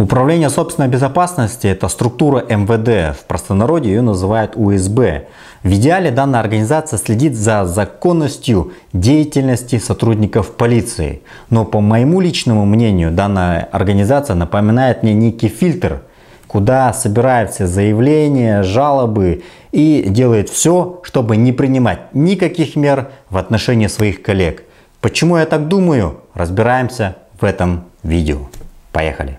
Управление собственной безопасности – это структура МВД, в простонародье ее называют УСБ. В идеале данная организация следит за законностью деятельности сотрудников полиции. Но по моему личному мнению, данная организация напоминает мне некий фильтр, куда собирает все заявления, жалобы и делает все, чтобы не принимать никаких мер в отношении своих коллег. Почему я так думаю, разбираемся в этом видео. Поехали!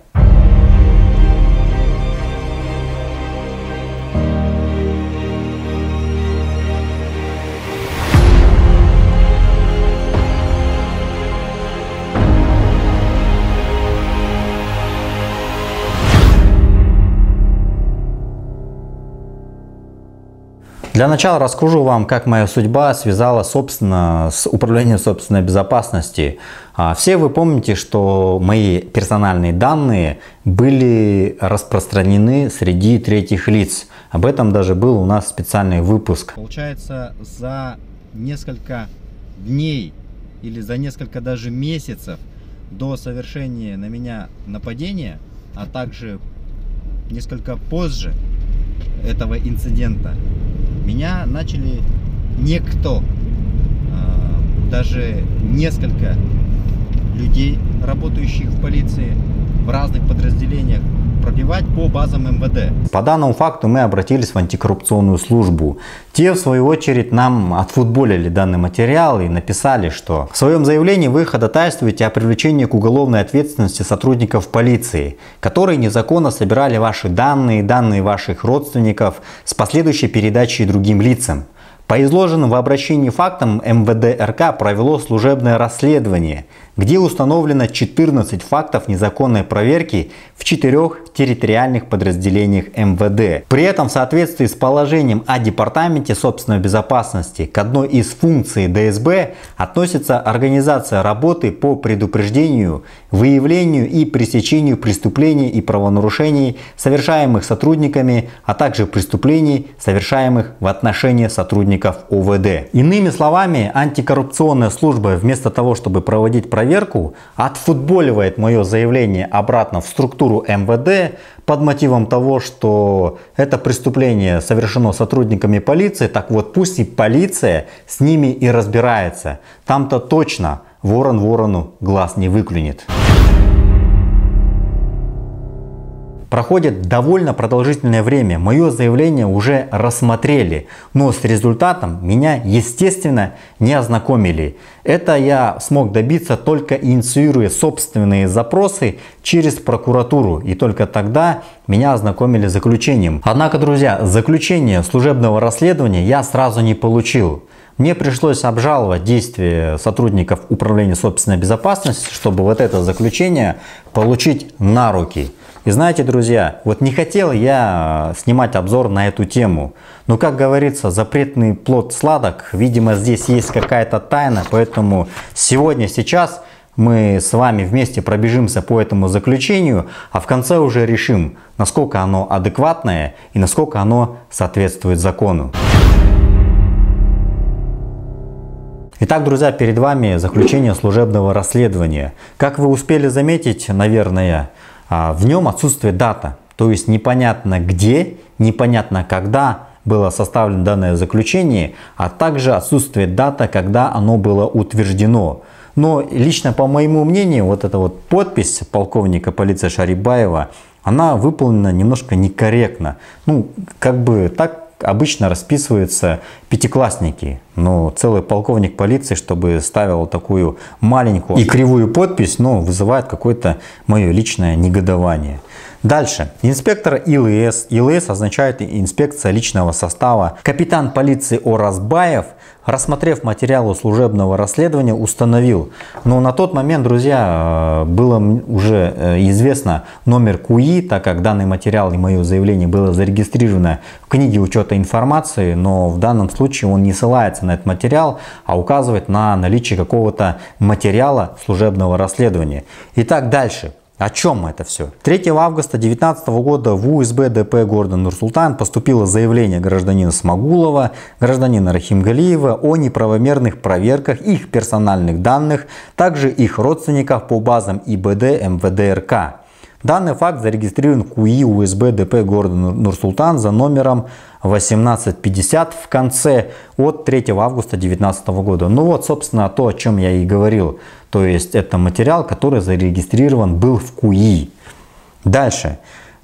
Для начала расскажу вам, как моя судьба связала, собственно, с управлением собственной безопасности. А, все вы помните, что мои персональные данные были распространены среди третьих лиц. Об этом даже был у нас специальный выпуск. Получается, за несколько дней или за несколько даже месяцев до совершения на меня нападения, а также несколько позже этого инцидента, меня начали некто, а, даже несколько людей, работающих в полиции в разных подразделениях, пробивать по базам МВД. По данному факту мы обратились в антикоррупционную службу. Те, в свою очередь, нам отфутболили данный материал и написали, что в своем заявлении вы ходатайствуете о привлечении к уголовной ответственности сотрудников полиции, которые незаконно собирали ваши данные, данные ваших родственников с последующей передачей другим лицам. По изложенным в обращении фактам МВД РК провело служебное расследование, где установлено 14 фактов незаконной проверки в четырех территориальных подразделениях МВД. При этом в соответствии с положением о Департаменте собственной безопасности к одной из функций ДСБ относится организация работы по предупреждению, выявлению и пресечению преступлений и правонарушений, совершаемых сотрудниками, а также преступлений, совершаемых в отношении сотрудников ОВД. Иными словами, антикоррупционная служба вместо того, чтобы проводить проверки, проверку, отфутболивает мое заявление обратно в структуру МВД под мотивом того, что это преступление совершено сотрудниками полиции, так вот пусть и полиция с ними и разбирается. Там-то точно ворон ворону глаз не выклюнет. Проходит довольно продолжительное время, мое заявление уже рассмотрели, но с результатом меня, естественно, не ознакомили. Это я смог добиться только инициируя собственные запросы через прокуратуру, и только тогда меня ознакомили с заключением. Однако, друзья, заключение служебного расследования я сразу не получил. Мне пришлось обжаловать действия сотрудников Управления собственной безопасности, чтобы вот это заключение получить на руки. И знаете, друзья, вот не хотел я э, снимать обзор на эту тему, но, как говорится, запретный плод сладок, видимо, здесь есть какая-то тайна, поэтому сегодня, сейчас мы с вами вместе пробежимся по этому заключению, а в конце уже решим, насколько оно адекватное и насколько оно соответствует закону. Итак, друзья, перед вами заключение служебного расследования. Как вы успели заметить, наверное, а, в нем отсутствие дата, то есть непонятно где, непонятно когда было составлено данное заключение, а также отсутствие дата, когда оно было утверждено. Но лично по моему мнению, вот эта вот подпись полковника полиции Шарибаева, она выполнена немножко некорректно. Ну, как бы так обычно расписываются пятиклассники. Ну, целый полковник полиции, чтобы ставил такую маленькую и кривую подпись, ну, вызывает какое-то мое личное негодование. Дальше. Инспектор ИЛС. ИЛС означает инспекция личного состава. Капитан полиции Оразбаев, рассмотрев материалы служебного расследования, установил. Но «Ну, на тот момент, друзья, э, было уже э, известно номер КУИ, так как данный материал и мое заявление было зарегистрировано в книге учета информации, но в данном случае он не ссылается на этот материал, а указывает на наличие какого-то материала служебного расследования. Итак, дальше. О чем это все? 3 августа 2019 года в УСБ ДП города Нур-Султан поступило заявление гражданина Смогулова, гражданина Рахимгалиева о неправомерных проверках их персональных данных, также их родственников по базам ИБД МВД РК. Данный факт зарегистрирован в КУИ УСБ ДП города Нур-Султан за номером 1850 в конце от 3 августа 2019 года. Ну вот, собственно, то, о чем я и говорил. То есть это материал, который зарегистрирован был в КУИ. Дальше.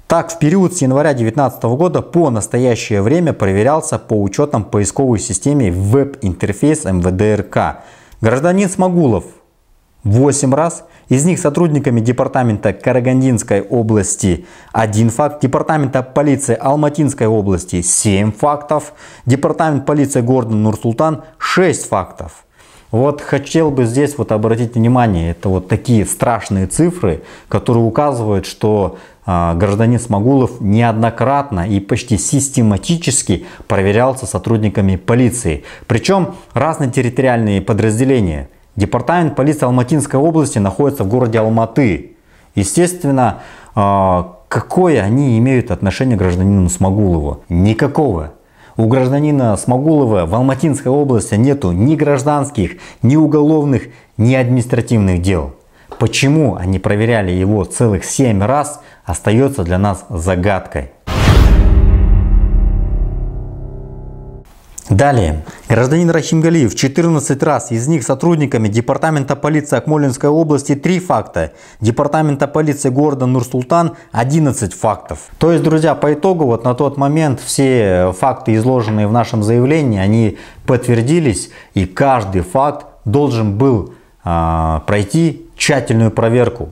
Так, в период с января 2019 года по настоящее время проверялся по учетам поисковой системе веб-интерфейс МВД РК. Гражданин Смогулов 8 раз. Из них сотрудниками департамента Карагандинской области 1 факт, департамента полиции Алматинской области 7 фактов, департамент полиции города Нур-Султан 6 фактов. Вот хотел бы здесь вот обратить внимание, это вот такие страшные цифры, которые указывают, что а, гражданин Смогулов неоднократно и почти систематически проверялся сотрудниками полиции. Причем разные территориальные подразделения – Департамент полиции Алматинской области находится в городе Алматы. Естественно, а, какое они имеют отношение к гражданину Смогулову? Никакого. У гражданина Смогулова в Алматинской области нету ни гражданских, ни уголовных, ни административных дел. Почему они проверяли его целых 7 раз, остается для нас загадкой. Далее. Гражданин Рахимгалиев 14 раз, из них сотрудниками Департамента полиции Акмолинской области 3 факта, Департамента полиции города Нур-Султан 11 фактов. То есть, друзья, по итогу вот на тот момент все факты, изложенные в нашем заявлении, они подтвердились и каждый факт должен был э, пройти тщательную проверку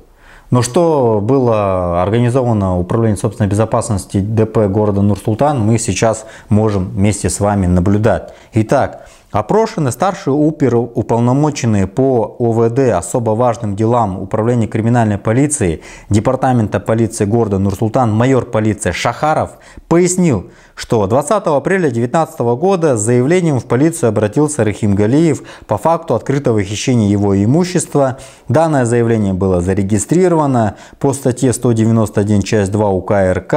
но что было организовано Управлением собственной безопасности ДП города Нур-Султан, мы сейчас можем вместе с вами наблюдать. Итак, Опрошены старшие уперы, уполномоченные по ОВД особо важным делам Управления криминальной полиции Департамента полиции города Нур-Султан майор полиции Шахаров пояснил, что 20 апреля 2019 года с заявлением в полицию обратился Рахим Галиев по факту открытого хищения его имущества. Данное заявление было зарегистрировано по статье 191 часть 2 УК РК.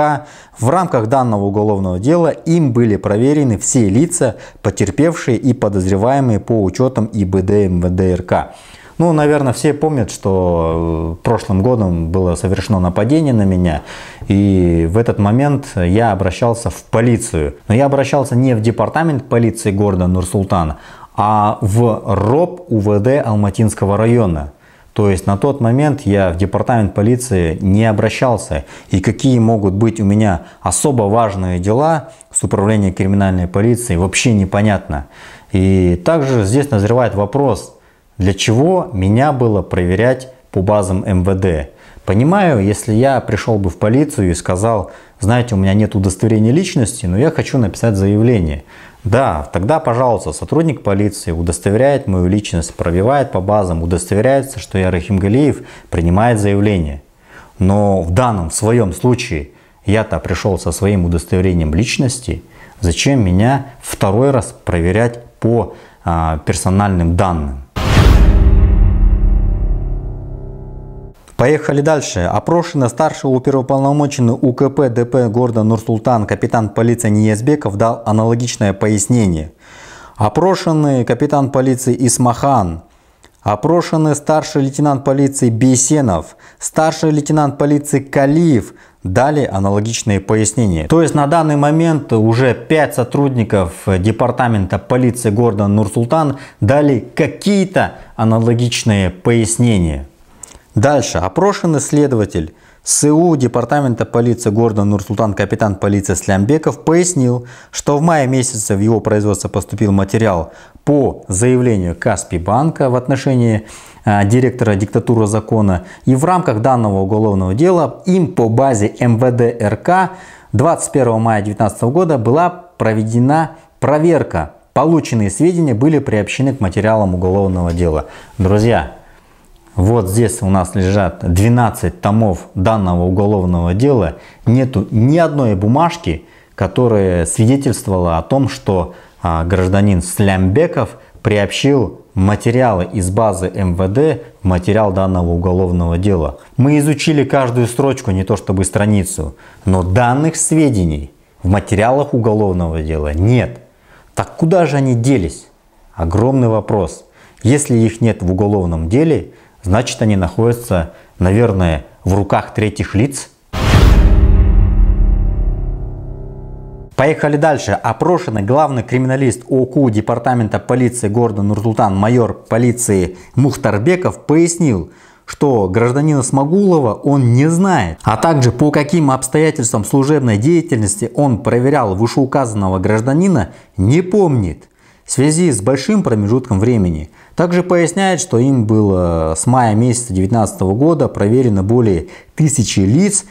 В рамках данного уголовного дела им были проверены все лица, потерпевшие и подозреваемые по учетам ИБД МВД эм РК. Ну, наверное, все помнят, что э, прошлым годом было совершено нападение на меня, и в этот момент я обращался в полицию. Но я обращался не в департамент полиции города Нур-Султана, а в РОП УВД Алматинского района. То есть на тот момент я в департамент полиции не обращался. И какие могут быть у меня особо важные дела с управлением криминальной полиции, вообще непонятно. И также здесь назревает вопрос, для чего меня было проверять по базам МВД? Понимаю, если я пришел бы в полицию и сказал, знаете, у меня нет удостоверения личности, но я хочу написать заявление. Да, тогда, пожалуйста, сотрудник полиции удостоверяет мою личность, пробивает по базам, удостоверяется, что я Рахим Галиев, принимает заявление. Но в данном, в своем случае, я-то пришел со своим удостоверением личности, зачем меня второй раз проверять по а, персональным данным? Поехали дальше. Опрошено старшего уполномоченного УКП ДП города султан капитан полиции Ниязбеков дал аналогичное пояснение. Опрошенный капитан полиции Исмахан, опрошенный старший лейтенант полиции Бесенов, старший лейтенант полиции Калиев дали аналогичные пояснения. То есть на данный момент уже 5 сотрудников департамента полиции города Нур-Султан дали какие-то аналогичные пояснения. Дальше. Опрошенный следователь СУ Департамента полиции города Нур-Султан капитан полиции Слямбеков пояснил, что в мае месяце в его производство поступил материал по заявлению Каспи банка в отношении а, директора диктатуры закона. И в рамках данного уголовного дела им по базе МВД РК 21 мая 2019 года была проведена проверка. Полученные сведения были приобщены к материалам уголовного дела. Друзья, вот здесь у нас лежат 12 томов данного уголовного дела. Нету ни одной бумажки, которая свидетельствовала о том, что а, гражданин Слямбеков приобщил материалы из базы МВД в материал данного уголовного дела. Мы изучили каждую строчку, не то чтобы страницу, но данных сведений в материалах уголовного дела нет. Так куда же они делись? Огромный вопрос. Если их нет в уголовном деле, значит они находятся, наверное, в руках третьих лиц. Поехали дальше. Опрошенный главный криминалист ОКУ департамента полиции города Нурсултан, майор полиции Мухтарбеков пояснил, что гражданина Смогулова он не знает, а также по каким обстоятельствам служебной деятельности он проверял вышеуказанного гражданина, не помнит в связи с большим промежутком времени. Также поясняет, что им было с мая месяца 2019 года проверено более тысячи лиц,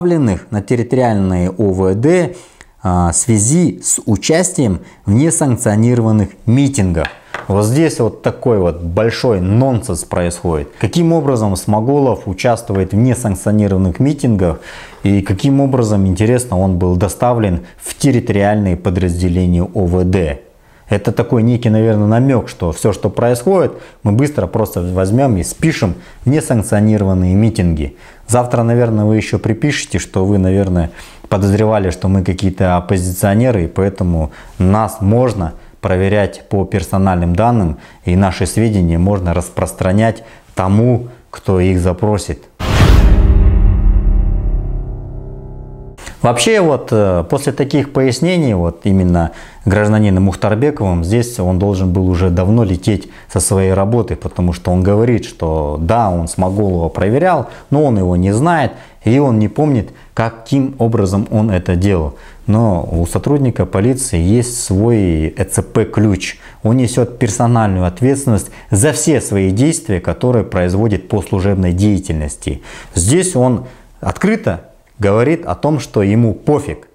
направленных на территориальные ОВД а, в связи с участием в несанкционированных митингах. Вот здесь вот такой вот большой нонсенс происходит. Каким образом Смоголов участвует в несанкционированных митингах и каким образом, интересно, он был доставлен в территориальные подразделения ОВД. Это такой некий, наверное, намек, что все, что происходит, мы быстро просто возьмем и спишем несанкционированные митинги. Завтра, наверное, вы еще припишете, что вы, наверное, подозревали, что мы какие-то оппозиционеры, и поэтому нас можно проверять по персональным данным, и наши сведения можно распространять тому, кто их запросит. Вообще вот э, после таких пояснений вот именно гражданина Мухтарбековым здесь он должен был уже давно лететь со своей работы, потому что он говорит, что да, он Смоголова проверял, но он его не знает и он не помнит, каким образом он это делал. Но у сотрудника полиции есть свой ЭЦП-ключ. Он несет персональную ответственность за все свои действия, которые производит по служебной деятельности. Здесь он открыто говорит о том, что ему пофиг.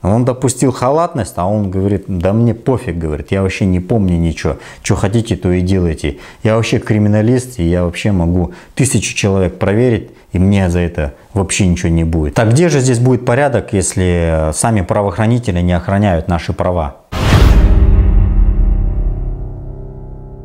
Он допустил халатность, а он говорит, да мне пофиг, говорит, я вообще не помню ничего, что хотите, то и делайте. Я вообще криминалист, и я вообще могу тысячу человек проверить, и мне за это вообще ничего не будет. Так где же здесь будет порядок, если сами правоохранители не охраняют наши права?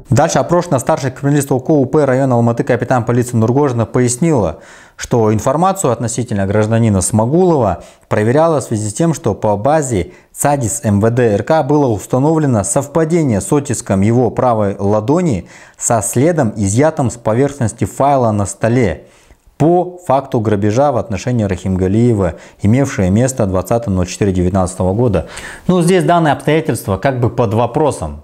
Дальше опрошена старший криминалист УК УП района Алматы капитан полиции Нургожина пояснила, что информацию относительно гражданина Смогулова проверяла в связи с тем, что по базе ЦАДИС МВД РК было установлено совпадение с оттиском его правой ладони со следом, изъятым с поверхности файла на столе по факту грабежа в отношении Рахимгалиева, имевшее место 20.04.19 года. Ну, здесь данное обстоятельство как бы под вопросом.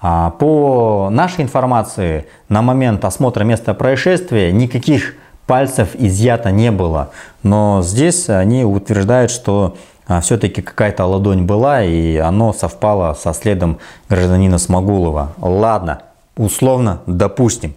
А, по нашей информации, на момент осмотра места происшествия никаких пальцев изъято не было. Но здесь они утверждают, что а, все-таки какая-то ладонь была, и оно совпало со следом гражданина Смогулова. Ладно, условно допустим.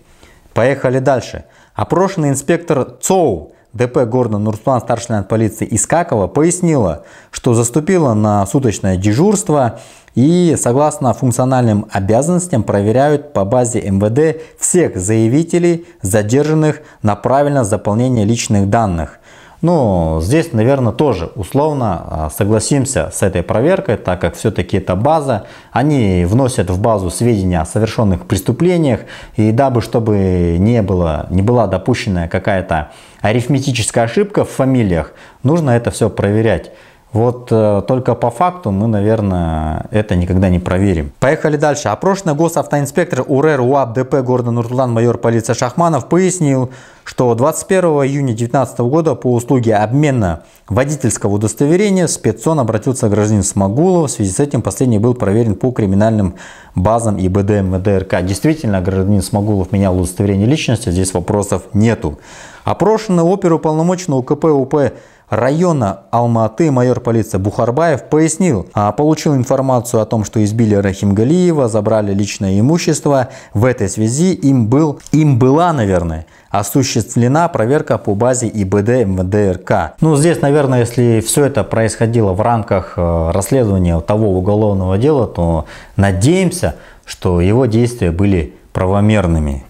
Поехали дальше. Опрошенный инспектор ЦОУ ДП города Нурсултан, старший лейтенант полиции Искакова, пояснила, что заступила на суточное дежурство и согласно функциональным обязанностям проверяют по базе МВД всех заявителей, задержанных на правильное заполнение личных данных. Ну, здесь, наверное, тоже условно а, согласимся с этой проверкой, так как все-таки это база. Они вносят в базу сведения о совершенных преступлениях, и дабы, чтобы не, было, не была допущена какая-то арифметическая ошибка в фамилиях, нужно это все проверять. Вот э, только по факту мы, наверное, это никогда не проверим. Поехали дальше. Опрошенный госавтоинспектор УРР УАП ДП города Нуртулан майор полиции Шахманов пояснил, что 21 июня 2019 года по услуге обмена водительского удостоверения в спецсон обратился гражданин Смогулов. В связи с этим последний был проверен по криминальным базам ИБД МВДРК. Действительно, гражданин Смогулов менял удостоверение личности, здесь вопросов нету. Опрошенный оперу полномочного КП УП района Алматы майор полиции Бухарбаев пояснил, а получил информацию о том, что избили Рахим Галиева, забрали личное имущество. В этой связи им, был, им была, наверное, осуществлена проверка по базе ИБД МВДРК. Ну, здесь, наверное, если все это происходило в рамках э, расследования того уголовного дела, то надеемся, что его действия были правомерными.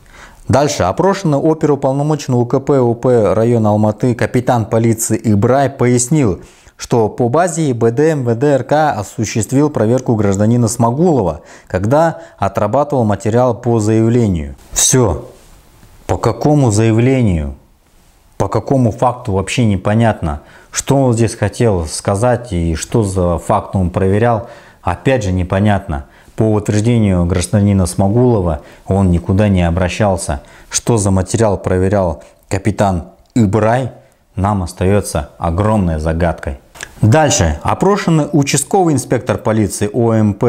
Дальше. Опрошенный оперуполномоченный УКП УП района Алматы капитан полиции Ибрай пояснил, что по базе БД МВД РК осуществил проверку гражданина Смогулова, когда отрабатывал материал по заявлению. Все. По какому заявлению? По какому факту вообще непонятно. Что он здесь хотел сказать и что за факт он проверял, опять же непонятно. По утверждению гражданина Смогулова, он никуда не обращался. Что за материал проверял капитан Ибрай, нам остается огромной загадкой. Дальше. Опрошенный участковый инспектор полиции ОМП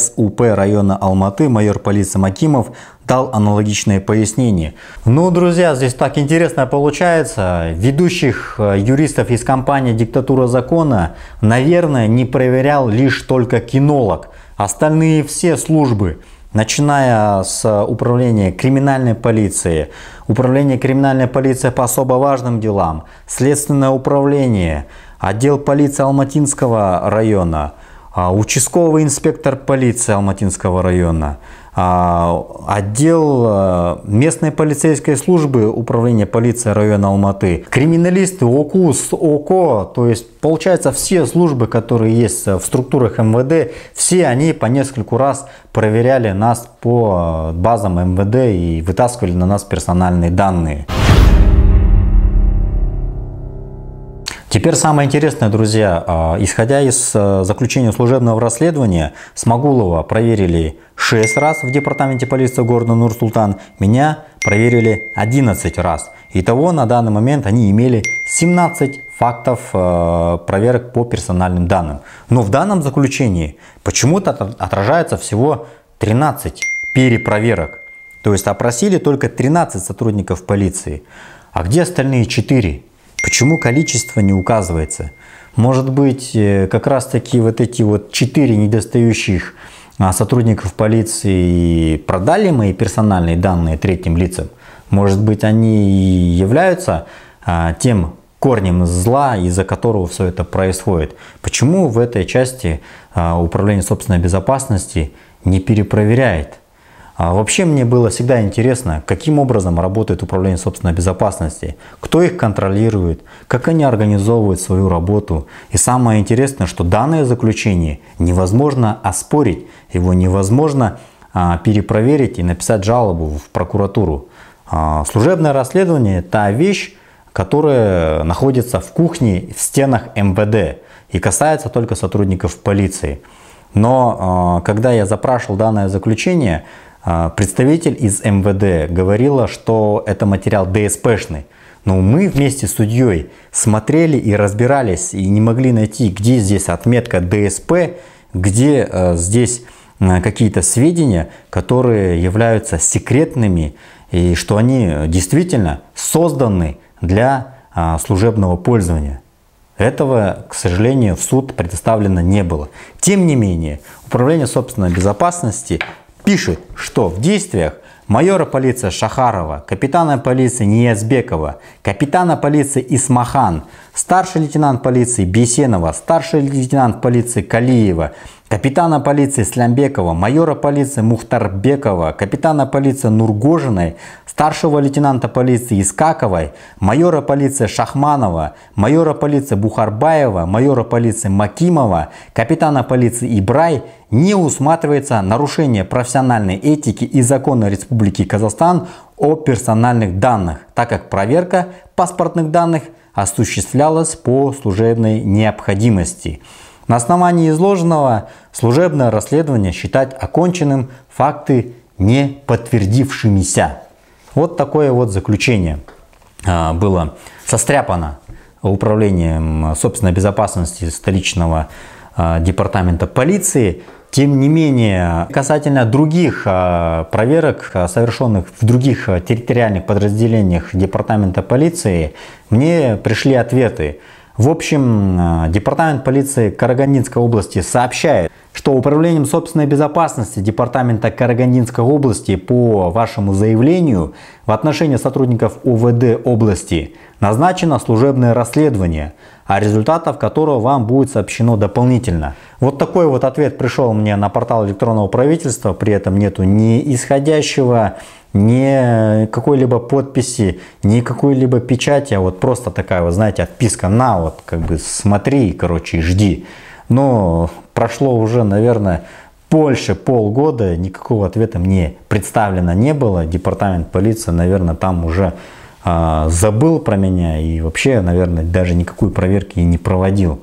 СУП района Алматы майор полиции Макимов дал аналогичные пояснения. Ну, друзья, здесь так интересно получается. Ведущих э, юристов из компании «Диктатура закона», наверное, не проверял лишь только кинолог. Остальные все службы, начиная с управления криминальной полиции, управление криминальной полиции по особо важным делам, следственное управление, отдел полиции Алматинского района, а, участковый инспектор полиции Алматинского района, а, отдел э, местной полицейской службы управления полиции района Алматы, криминалисты ОКУС, ОКО, то есть получается все службы, которые есть э, в структурах МВД, все они по нескольку раз проверяли нас по э, базам МВД и вытаскивали на нас персональные данные. Теперь самое интересное, друзья, а, исходя из э, заключения служебного расследования, Смогулова проверили 6 раз в департаменте полиции города Нур-Султан, меня проверили 11 раз. Итого на данный момент они имели 17 фактов э, проверок по персональным данным. Но в данном заключении почему-то отражается всего 13 перепроверок. То есть опросили только 13 сотрудников полиции. А где остальные 4? Почему количество не указывается? Может быть, э, как раз таки вот эти вот четыре недостающих а, сотрудников полиции продали мои персональные данные третьим лицам? Может быть, они и являются а, тем корнем зла, из-за которого все это происходит. Почему в этой части а, управление собственной безопасности не перепроверяет а вообще мне было всегда интересно, каким образом работает управление собственной безопасности, кто их контролирует, как они организовывают свою работу. И самое интересное, что данное заключение невозможно оспорить, его невозможно а, перепроверить и написать жалобу в прокуратуру. А, служебное расследование – та вещь, которая находится в кухне, в стенах МВД и касается только сотрудников полиции. Но когда я запрашивал данное заключение, а, представитель из МВД говорила, что это материал ДСПшный. Но мы вместе с судьей смотрели и разбирались, и не могли найти, где здесь отметка ДСП, где э, здесь э, какие-то сведения, которые являются секретными, и что они действительно созданы для э, служебного пользования. Этого, к сожалению, в суд предоставлено не было. Тем не менее, Управление собственной безопасности пишет, что в действиях майора полиции Шахарова, капитана полиции Ниязбекова, капитана полиции Исмахан, старший лейтенант полиции Бесенова, старший лейтенант полиции Калиева, капитана полиции Слямбекова, майора полиции Мухтарбекова, капитана полиции Нургожиной, старшего лейтенанта полиции Искаковой, майора полиции Шахманова, майора полиции Бухарбаева, майора полиции Макимова, капитана полиции Ибрай не усматривается нарушение профессиональной этики и закона Республики Казахстан о персональных данных, так как проверка паспортных данных осуществлялась по служебной необходимости. На основании изложенного служебное расследование считать оконченным, факты не подтвердившимися. Вот такое вот заключение а, было состряпано управлением собственной безопасности столичного а, департамента полиции – тем не менее, касательно других а, проверок, а, совершенных в других а, территориальных подразделениях Департамента полиции, мне пришли ответы. В общем, Департамент полиции Карагандинской области сообщает, что Управлением собственной безопасности Департамента Карагандинской области по вашему заявлению в отношении сотрудников УВД области назначено служебное расследование, о результатах которого вам будет сообщено дополнительно. Вот такой вот ответ пришел мне на портал электронного правительства, при этом нету ни исходящего, ни какой-либо подписи, ни какой-либо печати, а вот просто такая, вот знаете, отписка на вот, как бы смотри, короче, и жди но прошло уже, наверное, больше полгода, никакого ответа мне представлено не было. Департамент полиции, наверное, там уже э, забыл про меня и вообще, наверное, даже никакой проверки и не проводил.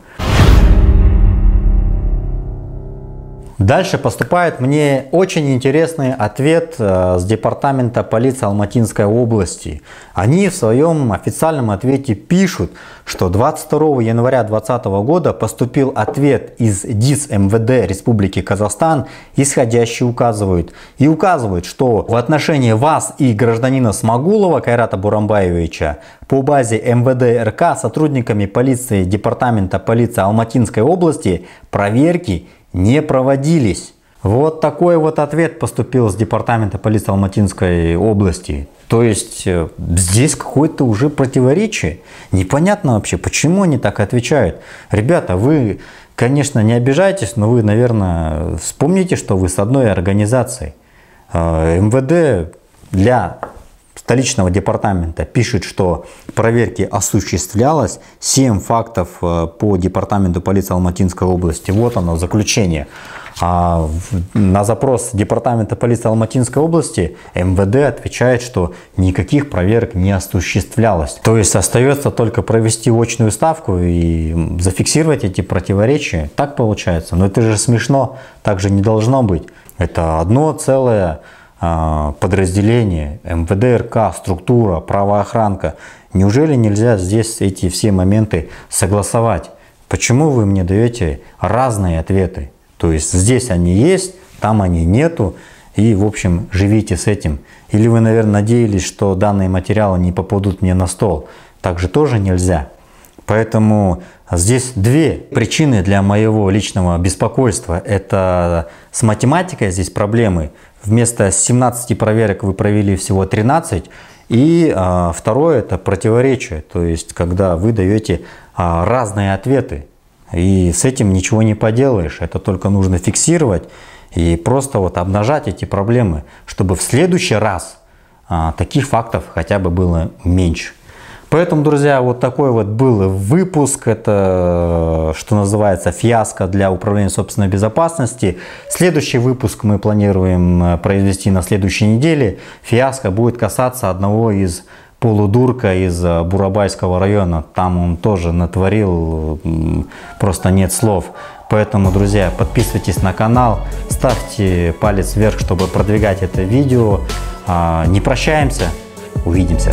Дальше поступает мне очень интересный ответ э, с департамента полиции Алматинской области. Они в своем официальном ответе пишут, что 22 января 2020 года поступил ответ из ДИС МВД Республики Казахстан, исходящий указывает И указывает, что в отношении вас и гражданина Смогулова Кайрата Бурамбаевича по базе МВД РК сотрудниками полиции Департамента полиции Алматинской области проверки не проводились. Вот такой вот ответ поступил с департамента полиции Алматинской области. То есть э, здесь какое-то уже противоречие. Непонятно вообще, почему они так отвечают. Ребята, вы, конечно, не обижайтесь, но вы, наверное, вспомните, что вы с одной организацией. Э, МВД для столичного департамента пишет, что проверки осуществлялось семь фактов э, по департаменту полиции Алматинской области. Вот оно, заключение. А на запрос департамента полиции Алматинской области МВД отвечает, что никаких проверок не осуществлялось. То есть остается только провести очную ставку и зафиксировать эти противоречия. Так получается. Но это же смешно. Так же не должно быть. Это одно целое а, подразделение, МВД РК, структура, правоохранка. Неужели нельзя здесь эти все моменты согласовать? Почему вы мне даете разные ответы? То есть здесь они есть, там они нету. И, в общем, живите с этим. Или вы, наверное, надеялись, что данные материалы не попадут мне на стол. Так же тоже нельзя. Поэтому здесь две причины для моего личного беспокойства. Это с математикой здесь проблемы, Вместо 17 проверок вы провели всего 13. И а, второе – это противоречие, то есть когда вы даете а, разные ответы. И с этим ничего не поделаешь, это только нужно фиксировать и просто вот обнажать эти проблемы, чтобы в следующий раз а, таких фактов хотя бы было меньше. Поэтому, друзья, вот такой вот был выпуск. Это, что называется, фиаско для управления собственной безопасности. Следующий выпуск мы планируем э, произвести на следующей неделе. Фиаско будет касаться одного из полудурка из э, Бурабайского района. Там он тоже натворил, просто нет слов. Поэтому, друзья, подписывайтесь на канал, ставьте палец вверх, чтобы продвигать это видео. А, не прощаемся, увидимся.